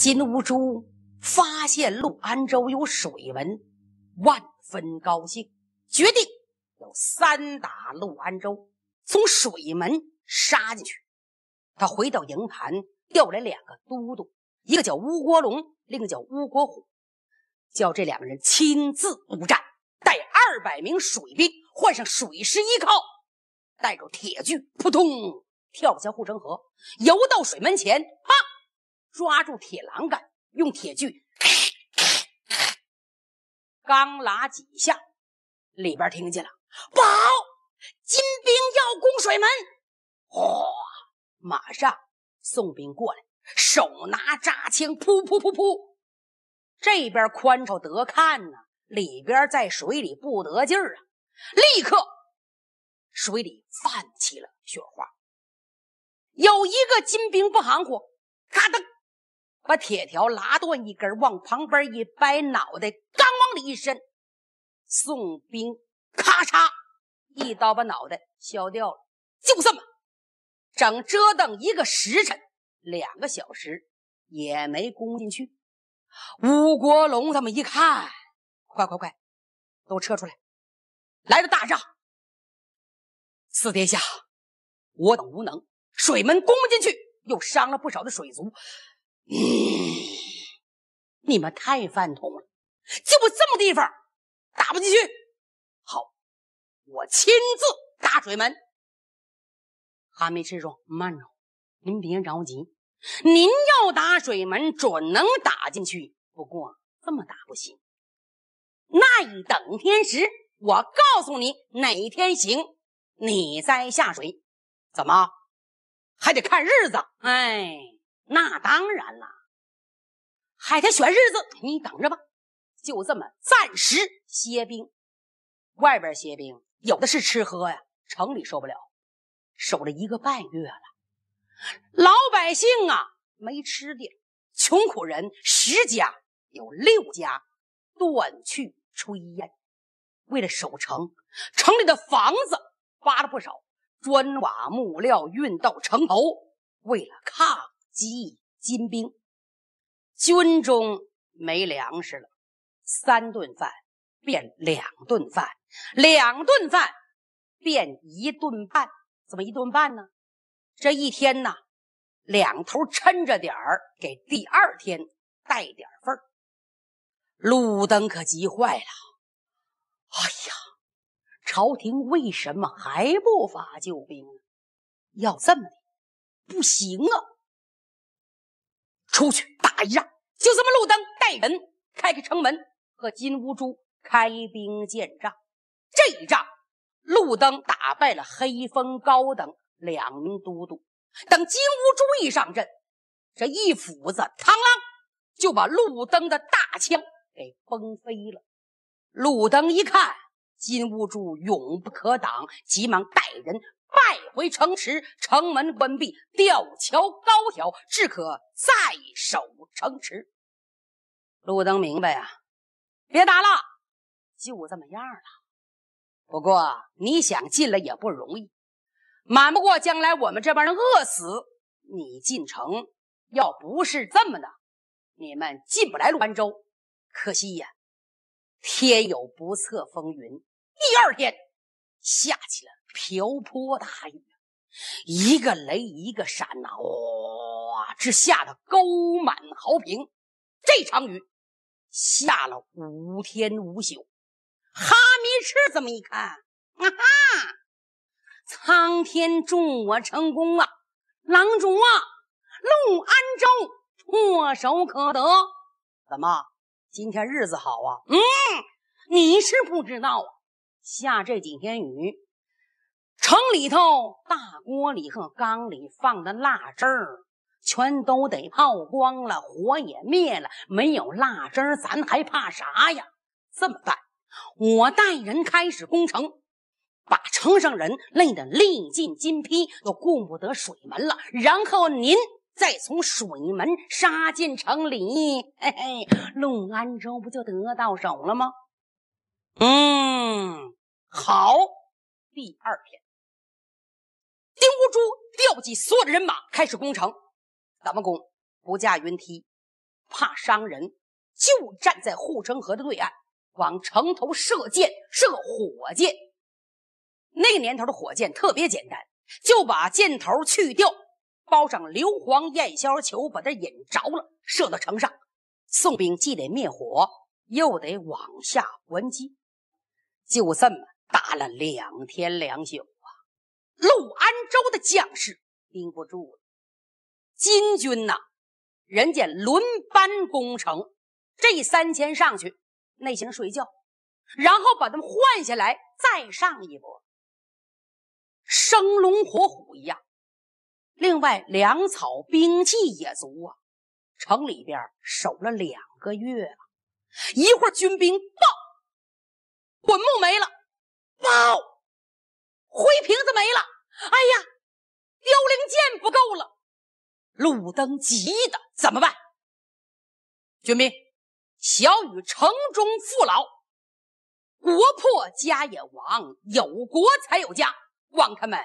金兀术发现陆安州有水文，万分高兴，决定要三打陆安州，从水门杀进去。他回到营盘，调来两个都督，一个叫吴国龙，另一个叫吴国虎，叫这两个人亲自督战，带二百名水兵换上水师衣靠，带着铁具，扑通跳下护城河，游到水门前，啊！抓住铁栏杆，用铁锯刚拉几下，里边听见了，好，金兵要攻水门，哗，马上送兵过来，手拿扎枪，噗噗噗噗，这边宽敞得看呢，里边在水里不得劲儿啊，立刻水里泛起了雪花，有一个金兵不含糊，咔噔。把铁条拉断一根，往旁边一掰，脑袋刚往里一伸，宋兵咔嚓一刀把脑袋削掉了。就这么，整折腾一个时辰，两个小时也没攻进去。吴国龙他们一看，快快快，都撤出来，来个大仗。四殿下，我等无能，水门攻不进去，又伤了不少的水族。你们太饭桶了，就这么地方打不进去。好，我亲自打水门。韩秘说：“慢着，您别着急，您要打水门准能打进去。不过这么打不行，那得等天时。我告诉你，哪天行，你再下水。怎么还得看日子？哎。那当然了，还得选日子，你等着吧。就这么暂时歇兵，外边歇兵，有的是吃喝呀。城里受不了，守了一个半月了，老百姓啊，没吃的，穷苦人十家有六家断去炊烟。为了守城，城里的房子扒了不少，砖瓦木料运到城头，为了抗。急！金兵军中没粮食了，三顿饭变两顿饭，两顿饭变一顿半。怎么一顿半呢？这一天呢，两头抻着点儿，给第二天带点份儿。灯可急坏了！哎呀，朝廷为什么还不发救兵？要这么的，不行啊！出去打一仗，就这么路灯带人开开城门，和金乌珠开兵见仗。这一仗，路灯打败了黑风高等两名都督。等金乌珠一上阵，这一斧子嘡啷就把路灯的大枪给崩飞了。路灯一看，金乌珠勇不可挡，急忙带人。败回城池，城门关闭，吊桥高挑，只可再守城池。路灯明白呀，别打了，就这么样了。不过你想进来也不容易，瞒不过将来我们这帮人饿死。你进城要不是这么的，你们进不来鲁安州。可惜呀，天有不测风云，第二天下起了。瓢泼大雨，一个雷一个闪呐，哇！这下的沟满壕平。这场雨下了五天五宿。哈密赤这么一看啊哈？苍天助我成功啊！狼主啊，陆安州唾手可得。怎么今天日子好啊？嗯，你是不知道啊，下这几天雨。城里头大锅里和缸里放的辣汁儿，全都得泡光了，火也灭了。没有辣汁儿，咱还怕啥呀？这么办，我带人开始攻城，把城上人累得力尽筋疲，都顾不得水门了。然后您再从水门杀进城里，嘿嘿，陇安州不就得到手了吗？嗯，好，第二天。丁无珠调集所有的人马，开始攻城。咱们攻不架云梯，怕伤人，就站在护城河的对岸，往城头射箭、射火箭。那年头的火箭特别简单，就把箭头去掉，包上硫磺焰硝球，把它引着了，射到城上。宋兵既得灭火，又得往下还击，就这么打了两天两宿。陆安州的将士顶不住了，金军呐，人家轮班攻城，这三千上去，那行睡觉，然后把他们换下来，再上一波，生龙活虎一样。另外，粮草、兵器也足啊，城里边守了两个月了，一会儿军兵报，滚木没了，报。灰瓶子没了，哎呀，凋零剑不够了，路灯急的怎么办？军民，小雨城中父老，国破家也亡，有国才有家，望他们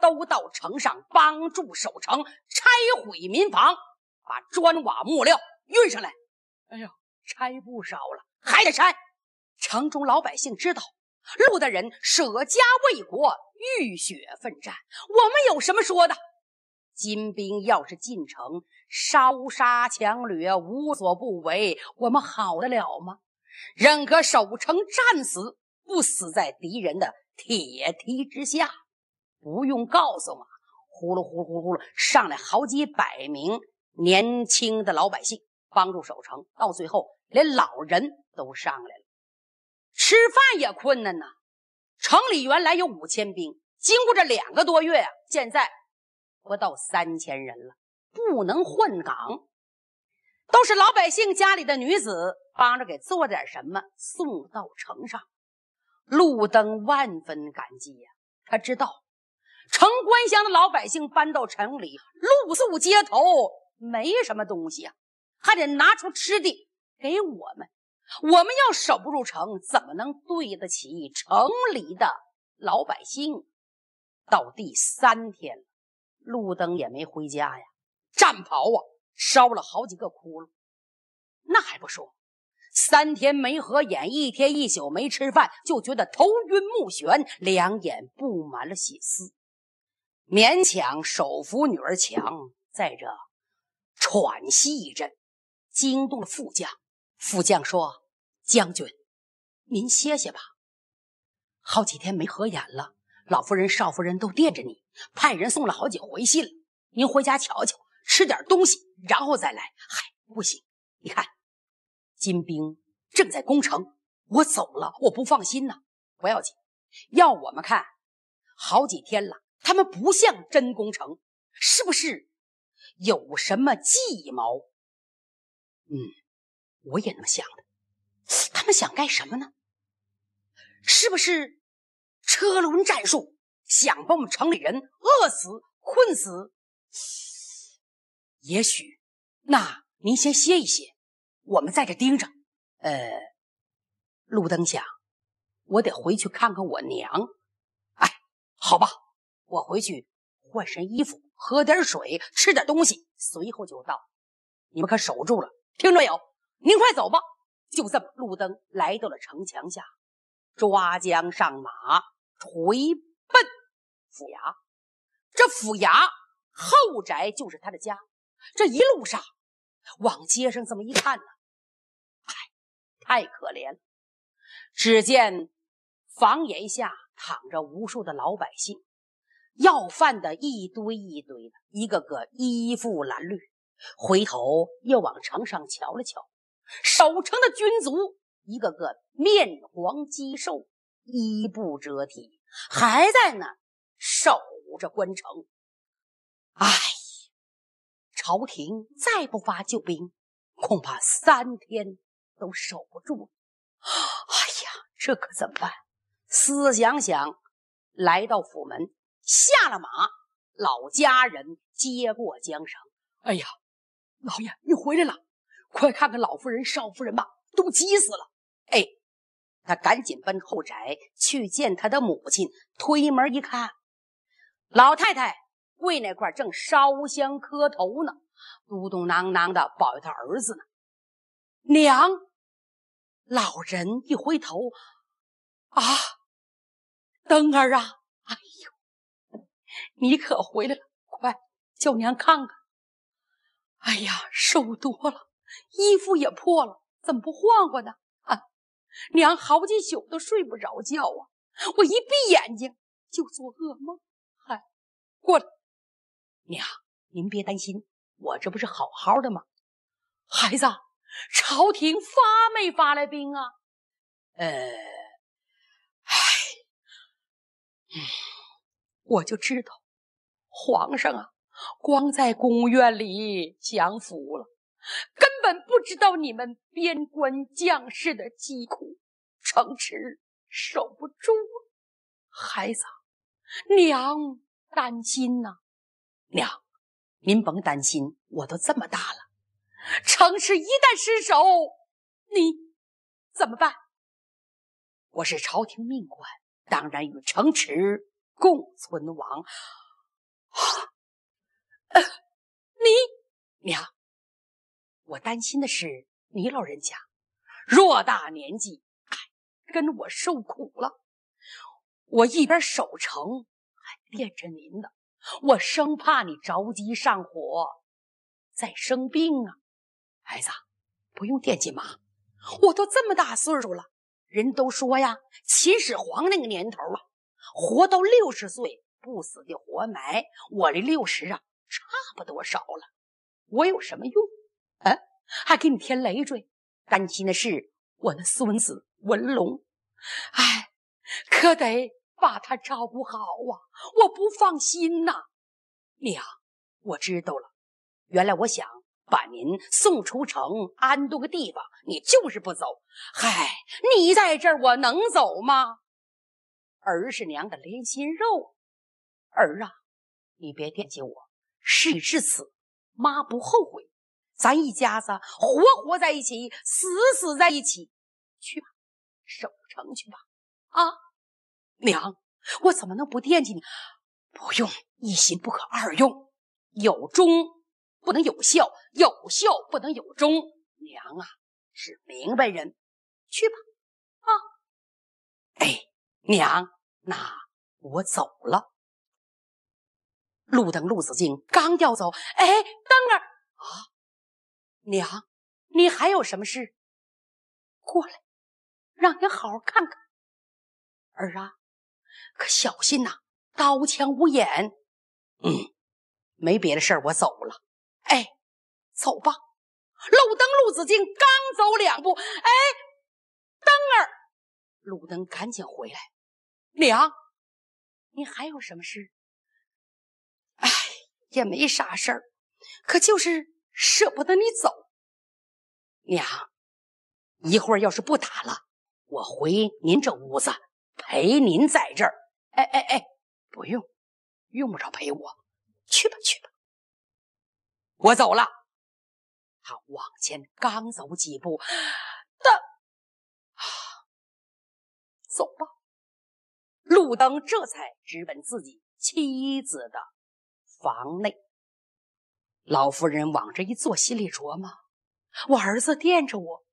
都到城上帮助守城，拆毁民房，把砖瓦木料运上来。哎呀，拆不少了，还得拆。城中老百姓知道。陆大人舍家为国，浴血奋战，我们有什么说的？金兵要是进城，烧杀抢掠，无所不为，我们好得了吗？宁可守城战死，不死在敌人的铁蹄之下。不用告诉嘛，呼噜呼噜呼噜，上来好几百名年轻的老百姓帮助守城，到最后连老人都上来了。吃饭也困难呢。城里原来有五千兵，经过这两个多月啊，现在不到三千人了。不能换岗，都是老百姓家里的女子帮着给做点什么送到城上。路灯万分感激呀，他知道城关乡的老百姓搬到城里露宿街头，没什么东西啊，还得拿出吃的给我们。我们要守不住城，怎么能对得起城里的老百姓？到第三天了，路灯也没回家呀。战袍啊，烧了好几个窟窿。那还不说，三天没合眼，一天一宿没吃饭，就觉得头晕目眩，两眼布满了血丝，勉强手扶女儿墙，在这喘息一阵，惊动了副将。副将说。将军，您歇歇吧，好几天没合眼了。老夫人、少夫人都惦着你，派人送了好几回信了。您回家瞧瞧，吃点东西，然后再来。嗨，不行！你看，金兵正在攻城，我走了，我不放心呐。不要紧，要我们看好几天了，他们不像真攻城，是不是？有什么计谋？嗯，我也那么想的。他们想干什么呢？是不是车轮战术？想把我们城里人饿死、困死？也许。那您先歇一歇，我们在这盯着。呃，路灯想，我得回去看看我娘。哎，好吧，我回去换身衣服，喝点水，吃点东西，随后就到。你们可守住了，听着有。您快走吧。就这么，路灯来到了城墙下，抓缰上马，回奔府衙。这府衙后宅就是他的家。这一路上，往街上这么一看呢，哎，太可怜。只见房檐下躺着无数的老百姓，要饭的一堆一堆的，一个个衣服褴褛。回头又往城上瞧了瞧。守城的军卒一个个面黄肌瘦，衣不遮体，还在那守着关城。哎，朝廷再不发救兵，恐怕三天都守不住了。哎呀，这可怎么办？思想想，来到府门，下了马，老家人接过缰绳。哎呀，老爷，你回来了。快看看老夫人、少夫人吧，都急死了。哎，他赶紧奔后宅去见他的母亲。推门一看，老太太跪那块正烧香磕头呢，嘟嘟囔囔的保佑他儿子呢。娘，老人一回头，啊，灯儿啊，哎呦，你可回来了！快叫娘看看。哎呀，瘦多了。衣服也破了，怎么不换换呢？啊，娘好几宿都睡不着觉啊！我一闭眼睛就做噩梦。嗨，过来，娘，您别担心，我这不是好好的吗？孩子，朝廷发没发来兵啊？呃，唉，我就知道，皇上啊，光在宫院里享福了，本不知道你们边关将士的疾苦，城池守不住啊！孩子，娘担心呐。娘，您甭担心，我都这么大了。城池一旦失守，你怎么办？我是朝廷命官，当然与城池共存亡。啊，你娘。我担心的是你老人家，偌大年纪，哎，跟我受苦了。我一边守城，还惦着您呢。我生怕你着急上火，在生病啊。孩子，不用惦记妈，我都这么大岁数了。人都说呀，秦始皇那个年头啊，活到六十岁不死就活埋。我这六十啊，差不多少了。我有什么用？哎，还给你添累赘，担心的是我那孙子文龙，哎，可得把他照顾好啊！我不放心呐。娘，我知道了。原来我想把您送出城，安顿个地方，你就是不走。嗨，你在这儿，我能走吗？儿是娘的连心肉，儿啊，你别惦记我。事已至此，妈不后悔。咱一家子活活在一起，死死在一起，去吧，守城去吧！啊，娘，我怎么能不惦记你？不用，一心不可二用，有忠不能有孝，有孝不能有忠。娘啊，是明白人，去吧！啊，哎，娘，那我走了。路灯，陆子敬刚要走，哎，灯儿啊！娘，你还有什么事？过来，让你好好看看儿啊！可小心呐，刀枪无眼。嗯，没别的事儿，我走了。哎，走吧。路灯路子敬刚走两步，哎，灯儿，路灯赶紧回来。娘，你还有什么事？哎，也没啥事儿，可就是。舍不得你走，娘，一会儿要是不打了，我回您这屋子陪您在这儿。哎哎哎，不用，用不着陪我，去吧去吧，我走了。他往前刚走几步，他啊，走吧，路灯这才直奔自己妻子的房内。老夫人往这一坐，心里琢磨：我儿子惦着我，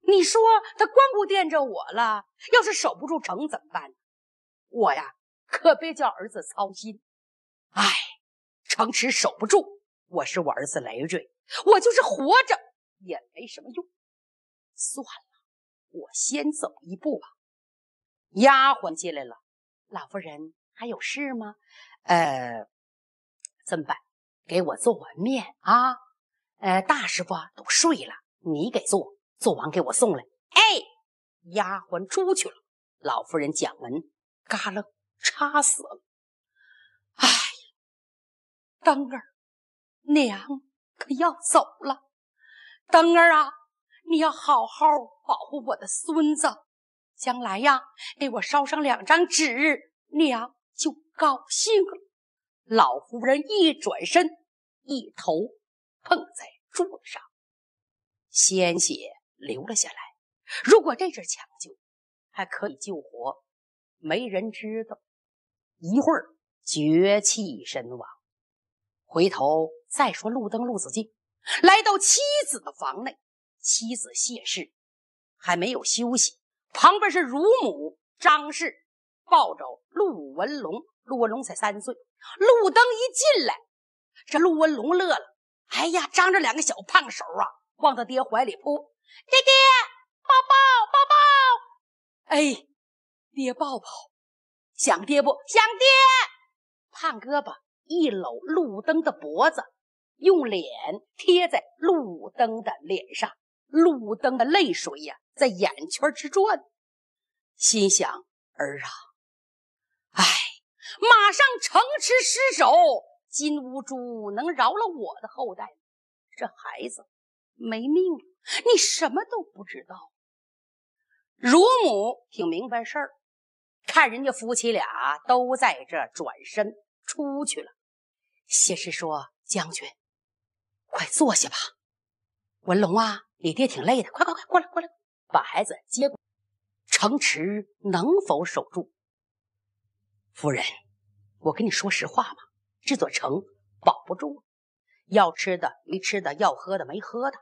你说他光顾惦着我了？要是守不住城怎么办？我呀，可别叫儿子操心。唉，城池守不住，我是我儿子累赘，我就是活着也没什么用。算了，我先走一步吧。丫鬟进来了，老夫人还有事吗？呃，怎么办？给我做碗面啊！呃，大师傅都睡了，你给做，做完给我送来。哎，丫鬟出去了，老夫人蒋门嘎楞插死了。哎，灯儿，娘可要走了。灯儿啊，你要好好保护我的孙子，将来呀，给我烧上两张纸，娘就高兴了。老夫人一转身，一头碰在桌子上，鲜血流了下来。如果这阵抢救，还可以救活，没人知道；一会儿绝气身亡。回头再说。路灯，陆子敬来到妻子的房内，妻子谢氏还没有休息，旁边是乳母张氏抱着陆文龙，陆文龙才三岁。路灯一进来，这陆文龙乐了。哎呀，张着两个小胖手啊，往他爹怀里扑，爹爹，抱抱，抱抱。哎，爹抱抱，想爹不？想爹。胖胳膊一搂路灯的脖子，用脸贴在路灯的脸上。路灯的泪水呀，在眼圈直转，心想儿啊。马上城池失守，金乌珠能饶了我的后代这孩子没命了！你什么都不知道。乳母挺明白事儿，看人家夫妻俩都在这转身出去了。先师说：“将军，快坐下吧。”文龙啊，你爹挺累的，快快快过来，过来，把孩子接过。城池能否守住？夫人，我跟你说实话嘛，这座城保不住，要吃的没吃的，要喝的没喝的，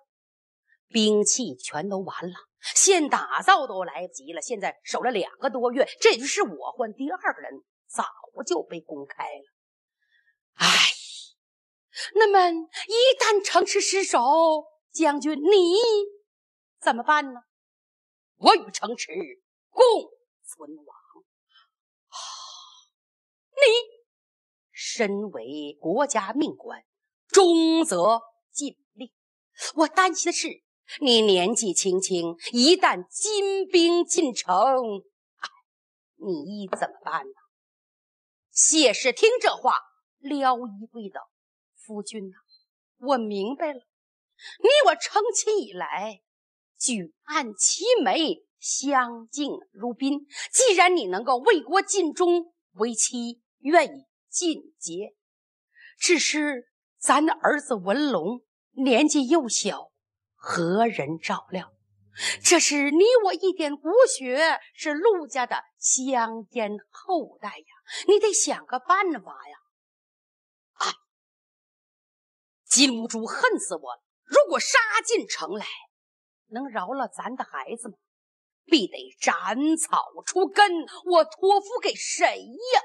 兵器全都完了，现打造都来不及了。现在守了两个多月，这也就是我换第二个人，早就被公开了。哎，那么一旦城池失守，将军你怎么办呢？我与城池共存亡。身为国家命官，忠则尽力。我担心的是，你年纪轻轻，一旦金兵进城，你怎么办呢？谢氏听这话，撩衣跪道：“夫君呐，我明白了。你我成亲以来，举案齐眉，相敬如宾。既然你能够为国尽忠，为妻愿意。”尽节，只是咱的儿子文龙年纪又小，何人照料？这是你我一点骨血，是陆家的香烟后代呀！你得想个办法呀！啊！金兀术恨死我了，如果杀进城来，能饶了咱的孩子吗？必得斩草除根，我托付给谁呀？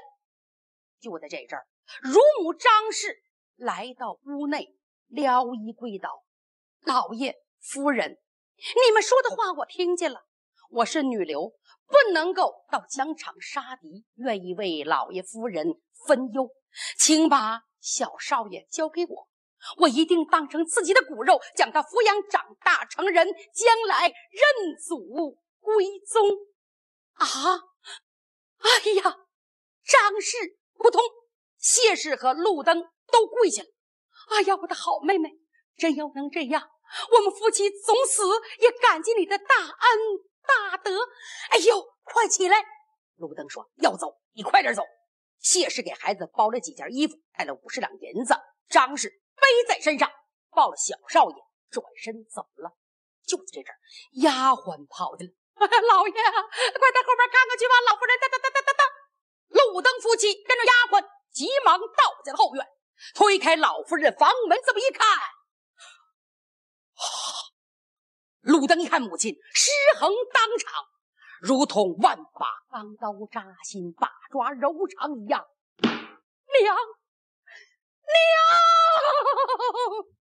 就在这阵儿，乳母张氏来到屋内，撩衣跪倒：“老爷、夫人，你们说的话我听见了。我是女流，不能够到疆场杀敌，愿意为老爷、夫人分忧。请把小少爷交给我，我一定当成自己的骨肉，将他抚养长大成人，将来认祖归宗。”啊，哎呀，张氏。扑通！谢氏和路灯都跪下了。哎呀，我的好妹妹，真要能这样，我们夫妻总死也感激你的大恩大德。哎呦，快起来！路灯说：“要走，你快点走。”谢氏给孩子包了几件衣服，带了五十两银子，张氏背在身上，抱了小少爷，转身走了。就在这阵，丫鬟跑进来：“ 老爷，快到后边看看去吧，老夫人，哒哒哒哒哒哒。”路灯夫妻跟着丫鬟急忙在了后院，推开老夫人的房门，这么一看，路灯一看母亲尸横当场，如同万把钢刀扎心，把抓柔肠一样，娘，娘。